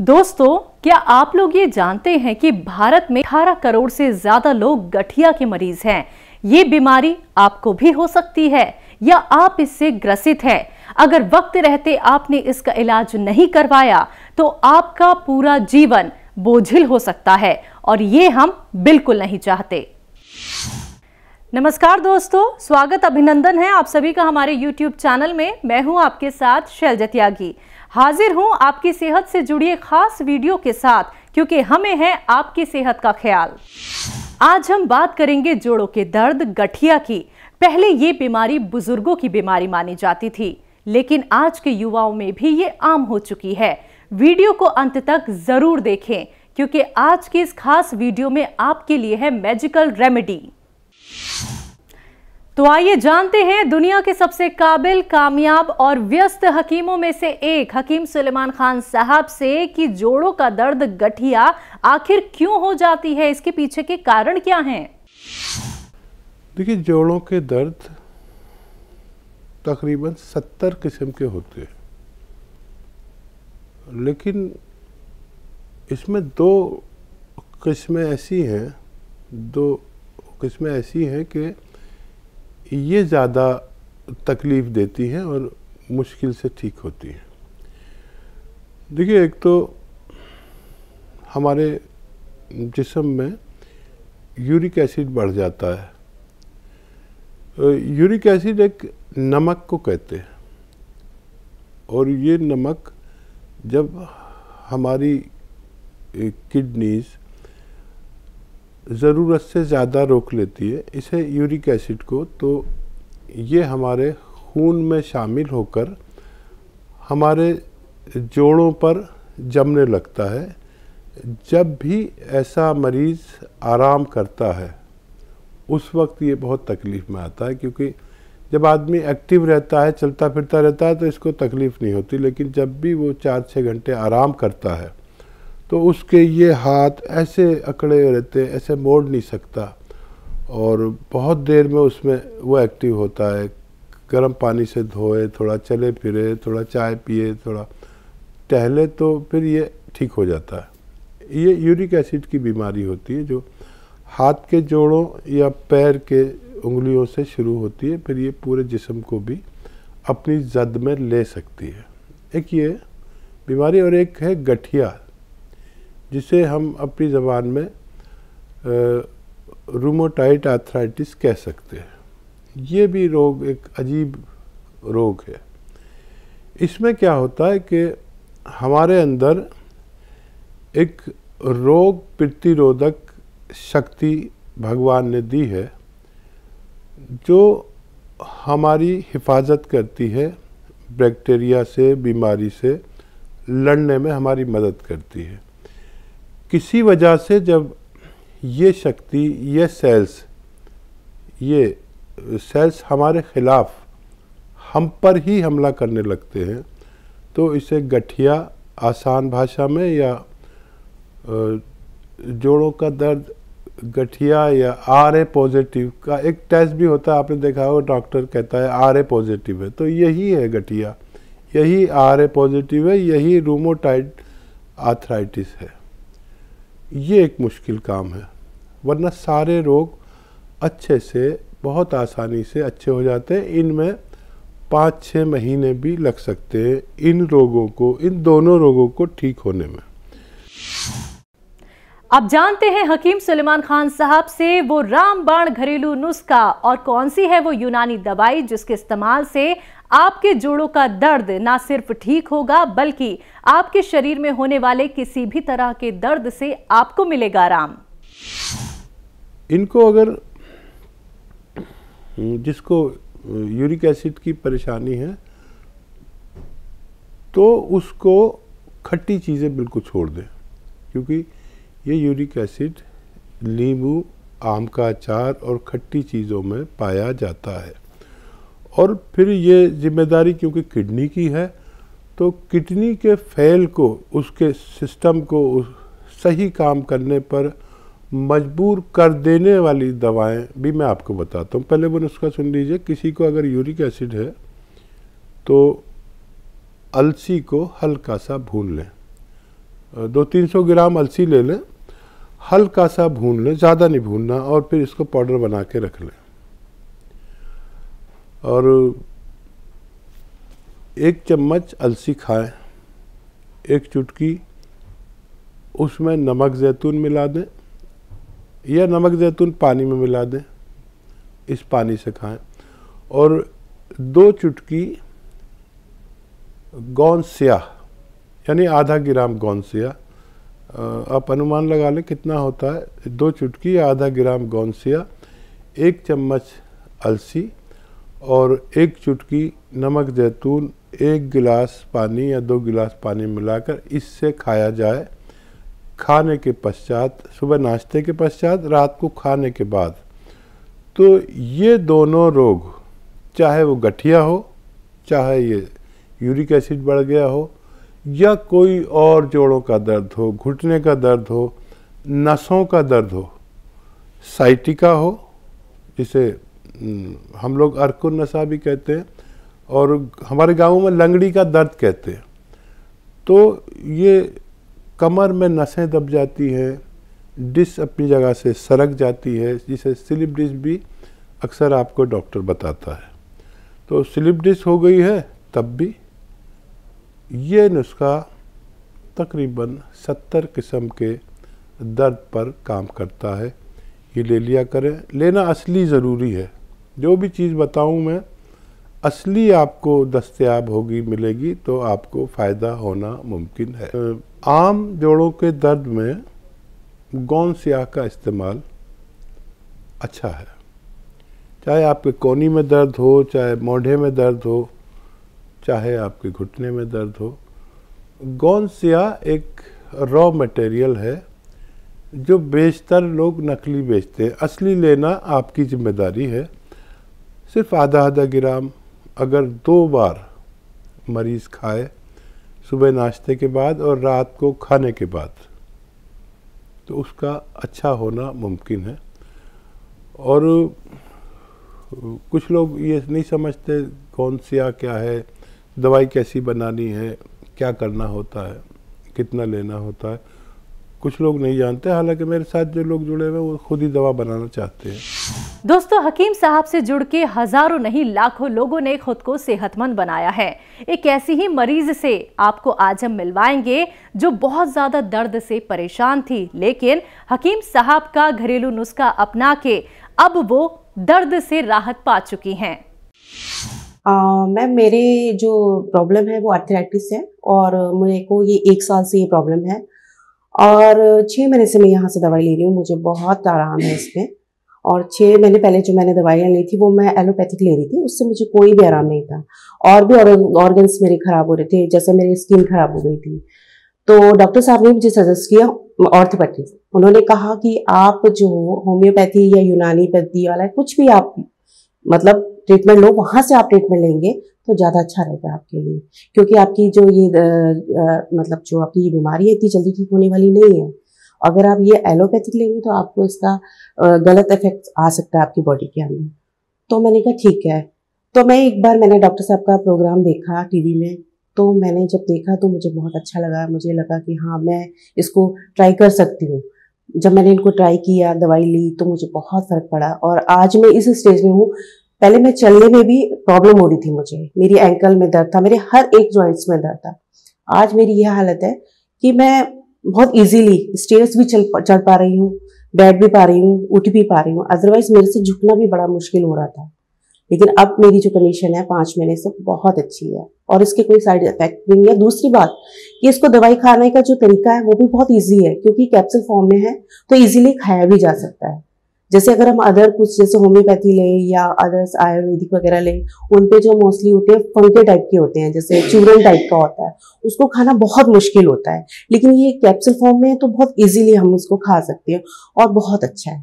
दोस्तों क्या आप लोग ये जानते हैं कि भारत में 18 करोड़ से ज्यादा लोग गठिया के मरीज हैं ये बीमारी आपको भी हो सकती है या आप इससे ग्रसित हैं अगर वक्त रहते आपने इसका इलाज नहीं करवाया तो आपका पूरा जीवन बोझिल हो सकता है और ये हम बिल्कुल नहीं चाहते नमस्कार दोस्तों स्वागत अभिनंदन है आप सभी का हमारे YouTube चैनल में मैं हूं आपके साथ शैलजत्यागी हाजिर हूँ आपकी सेहत से जुड़ी एक खास वीडियो के साथ क्योंकि हमें है आपकी सेहत का ख्याल आज हम बात करेंगे जोड़ों के दर्द गठिया की पहले ये बीमारी बुजुर्गों की बीमारी मानी जाती थी लेकिन आज के युवाओं में भी ये आम हो चुकी है वीडियो को अंत तक ज़रूर देखें क्योंकि आज की इस खास वीडियो में आपके लिए है मेजिकल रेमेडी तो आइए जानते हैं दुनिया के सबसे काबिल कामयाब और व्यस्त हकीमों में से एक हकीम सुलेमान खान साहब से कि जोड़ों का दर्द गठिया आखिर क्यों हो जाती है इसके पीछे के कारण क्या हैं देखिए जोड़ों के दर्द तकरीबन सत्तर किस्म के होते हैं लेकिन इसमें दो किस्में ऐसी हैं दो किस्में ऐसी हैं कि ये ज़्यादा तकलीफ़ देती है और मुश्किल से ठीक होती है देखिए एक तो हमारे जिसम में यूरिक एसिड बढ़ जाता है यूरिक एसिड एक नमक को कहते हैं और ये नमक जब हमारी किडनीज़ ज़रूरत से ज़्यादा रोक लेती है इसे यूरिक एसिड को तो ये हमारे खून में शामिल होकर हमारे जोड़ों पर जमने लगता है जब भी ऐसा मरीज़ आराम करता है उस वक्त ये बहुत तकलीफ़ में आता है क्योंकि जब आदमी एक्टिव रहता है चलता फिरता रहता है तो इसको तकलीफ़ नहीं होती लेकिन जब भी वो चार छः घंटे आराम करता है तो उसके ये हाथ ऐसे अकड़े रहते हैं ऐसे मोड़ नहीं सकता और बहुत देर में उसमें वो एक्टिव होता है गर्म पानी से धोए थोड़ा चले फिरे थोड़ा चाय पिए थोड़ा टहले तो फिर ये ठीक हो जाता है ये यूरिक एसिड की बीमारी होती है जो हाथ के जोड़ों या पैर के उंगलियों से शुरू होती है फिर ये पूरे जिसम को भी अपनी जद में ले सकती है एक ये बीमारी और एक है गठिया जिसे हम अपनी ज़बान में रूमोटाइट आर्थराइटिस कह सकते हैं ये भी रोग एक अजीब रोग है इसमें क्या होता है कि हमारे अंदर एक रोग प्रतिरोधक शक्ति भगवान ने दी है जो हमारी हिफाजत करती है बैक्टीरिया से बीमारी से लड़ने में हमारी मदद करती है किसी वजह से जब ये शक्ति ये सेल्स ये सेल्स हमारे ख़िलाफ़ हम पर ही हमला करने लगते हैं तो इसे गठिया आसान भाषा में या जोड़ों का दर्द गठिया या आर ए पॉजिटिव का एक टेस्ट भी होता है आपने देखा होगा डॉक्टर कहता है आर ए पॉजिटिव है तो यही है गठिया यही आर ए पॉजिटिव है यही रूमोटाइड आर्थराइटिस है ये एक मुश्किल काम है वरना सारे रोग अच्छे से बहुत आसानी से अच्छे हो जाते हैं इनमें पाँच छः महीने भी लग सकते हैं इन रोगों को इन दोनों रोगों को ठीक होने में अब जानते हैं हकीम सुलेमान खान साहब से वो रामबाण घरेलू नुस्खा और कौन सी है वो यूनानी दवाई जिसके इस्तेमाल से आपके जोड़ों का दर्द ना सिर्फ ठीक होगा बल्कि आपके शरीर में होने वाले किसी भी तरह के दर्द से आपको मिलेगा आराम इनको अगर जिसको यूरिक एसिड की परेशानी है तो उसको खट्टी चीज़ें बिल्कुल छोड़ दें क्योंकि ये यूरिक एसिड नींबू आम का अचार और खट्टी चीज़ों में पाया जाता है और फिर ये जिम्मेदारी क्योंकि किडनी की है तो किडनी के फेल को उसके सिस्टम को सही काम करने पर मजबूर कर देने वाली दवाएं भी मैं आपको बताता हूँ पहले वो नुस्खा सुन लीजिए किसी को अगर यूरिक एसिड है तो अलसी को हल्का सा भून लें दो तीन सौ ग्राम अलसी ले लें हल्का सा भून लें ज़्यादा नहीं भूनना और फिर इसको पाउडर बना के रख लें और एक चम्मच अलसी खाएं एक चुटकी उसमें नमक जैतून मिला दें या नमक जैतून पानी में मिला दें इस पानी से खाएं और दो चुटकी गौन यानी आधा ग्राम गौनस्याह आप अनुमान लगा लें कितना होता है दो चुटकी या आधा ग्राम गौन एक चम्मच अलसी और एक चुटकी नमक जैतून एक गिलास पानी या दो गिलास पानी मिलाकर इससे खाया जाए खाने के पश्चात सुबह नाश्ते के पश्चात रात को खाने के बाद तो ये दोनों रोग चाहे वो गठिया हो चाहे ये यूरिक एसिड बढ़ गया हो या कोई और जोड़ों का दर्द हो घुटने का दर्द हो नसों का दर्द हो साइटिका हो जिसे हम्म, हम लोग अरकुन नशा भी कहते हैं और हमारे गाँव में लंगड़ी का दर्द कहते हैं तो ये कमर में नसें दब जाती हैं डिस अपनी जगह से सरक जाती है जिसे स्लिप डिस भी अक्सर आपको डॉक्टर बताता है तो स्लिप डिस हो गई है तब भी ये नुस्खा तकरीबन सत्तर किस्म के दर्द पर काम करता है ये ले लिया करें लेना असली ज़रूरी है जो भी चीज़ बताऊँ मैं असली आपको दस्तयाब होगी मिलेगी तो आपको फ़ायदा होना मुमकिन है आम जोड़ों के दर्द में गौन स्याह का इस्तेमाल अच्छा है चाहे आपके कोनी में दर्द हो चाहे मोढ़े में दर्द हो चाहे आपके घुटने में दर्द हो गौन स्याह एक रॉ मटेरियल है जो बेशतर लोग नकली बेचते हैं असली लेना आपकी जिम्मेदारी है सिर्फ आधा आधा ग्राम अगर दो बार मरीज़ खाए सुबह नाश्ते के बाद और रात को खाने के बाद तो उसका अच्छा होना मुमकिन है और कुछ लोग ये नहीं समझते कौन सा क्या है दवाई कैसी बनानी है क्या करना होता है कितना लेना होता है कुछ लोग नहीं जानते हालांकि मेरे साथ जो लोग जुड़े हुए हैं वो खुद ही दवा बनाना चाहते हैं दोस्तों हकीम साहब से जुड़ के हजारों नहीं लाखों लोगों ने खुद को सेहतमंद बनाया है एक ऐसी ही मरीज से आपको आज हम मिलवाएंगे जो बहुत ज्यादा दर्द से परेशान थी लेकिन हकीम साहब का घरेलू नुस्खा अपना के अब वो दर्द से राहत पा चुकी हैं मैम मेरे जो प्रॉब्लम है वो अर्थराइटिस है और मेरे को ये एक साल से ये प्रॉब्लम है और छह महीने से मैं यहाँ से दवाई ले रही हूँ मुझे बहुत आराम है इसमें और छः महीने पहले जो मैंने दवाइयाँ ली थी वो मैं एलोपैथिक ले रही थी उससे मुझे कोई भी आराम नहीं था और भी ऑर्गन्स मेरे खराब हो रहे थे जैसे मेरी स्किन खराब हो गई थी तो डॉक्टर साहब ने मुझे सजेस्ट किया ऑर्थोपैथी उन्होंने कहा कि आप जो होम्योपैथी या यूनानी पैथी वाला कुछ भी आप मतलब ट्रीटमेंट लो वहाँ से आप ट्रीटमेंट लेंगे तो ज़्यादा अच्छा रहेगा आपके लिए क्योंकि आपकी जो ये आ, मतलब जो आपकी ये बीमारी है इतनी जल्दी ठीक होने वाली नहीं है अगर आप ये एलोपैथिक लेंगे तो आपको इसका गलत इफेक्ट आ सकता है आपकी बॉडी के अंदर तो मैंने कहा ठीक है तो मैं एक बार मैंने डॉक्टर साहब का प्रोग्राम देखा टीवी में तो मैंने जब देखा तो मुझे बहुत अच्छा लगा मुझे लगा कि हाँ मैं इसको ट्राई कर सकती हूँ जब मैंने इनको ट्राई किया दवाई ली तो मुझे बहुत फ़र्क पड़ा और आज मैं इस स्टेज में हूँ पहले मैं चलने में भी प्रॉब्लम हो रही थी मुझे मेरी एंकल में दर्द था मेरे हर एक जॉइंट्स में दर्द था आज मेरी यह हालत है कि मैं बहुत इजीली स्टेयर्स भी चल चढ़ पा रही हूँ बैठ भी पा रही हूँ उठ भी पा रही हूँ अदरवाइज मेरे से झुकना भी बड़ा मुश्किल हो रहा था लेकिन अब मेरी जो कंडीशन है पाँच महीने से बहुत अच्छी है और इसके कोई साइड इफेक्ट भी नहीं है दूसरी बात कि इसको दवाई खाने का जो तरीका है वो भी बहुत ईजी है क्योंकि कैप्सूल फॉर्म में है तो ईजिली खाया भी जा सकता है जैसे अगर हम अदर कुछ जैसे होम्योपैथी लें या अदर्स आयुर्वेदिक वगैरह लें उन पे जो मोस्टली होते हैं फंके टाइप के होते हैं जैसे चूरन टाइप का होता है उसको खाना बहुत मुश्किल होता है लेकिन ये कैप्सूल फॉर्म में है तो बहुत ईजिली हम इसको खा सकते हैं और बहुत अच्छा है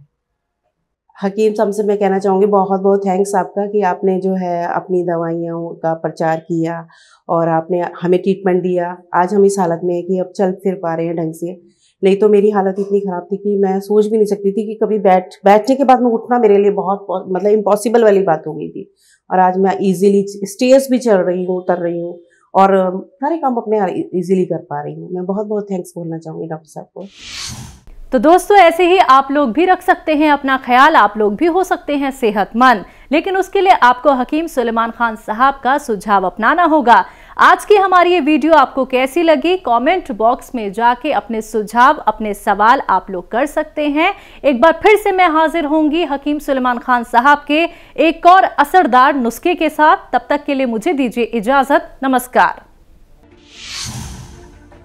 हकीम साहब से मैं कहना चाहूँगी बहुत बहुत थैंक्स आपका कि आपने जो है अपनी दवाइयों का प्रचार किया और आपने हमें ट्रीटमेंट दिया आज हम इस हालत में है कि अब चल फिर पा रहे हैं ढंग से नहीं तो मेरी हालत इतनी ख़राब थी कि मैं सोच भी नहीं सकती थी कि कभी बैठ बैठने के बाद में उठना मेरे लिए बहुत मतलब इम्पॉसिबल वाली बात हो गई थी और आज मैं इजीली स्टेज भी चढ़ रही हूँ उतर रही हूँ और सारे काम अपने इजीली कर पा रही हूँ मैं बहुत बहुत थैंक्स बोलना चाहूँगी डॉक्टर साहब को तो दोस्तों ऐसे ही आप लोग भी रख सकते हैं अपना ख्याल आप लोग भी हो सकते हैं सेहतमंद लेकिन उसके लिए आपको हकीम सुलेमान खान साहब का सुझाव अपनाना होगा आज की हमारी ये वीडियो आपको कैसी लगी कमेंट बॉक्स में जाके अपने सुझाव अपने सवाल आप लोग कर सकते हैं एक बार फिर से मैं हाजिर होंगी हकीम सुलेमान खान साहब के एक और असरदार नुस्खे के साथ तब तक के लिए मुझे दीजिए इजाज़त नमस्कार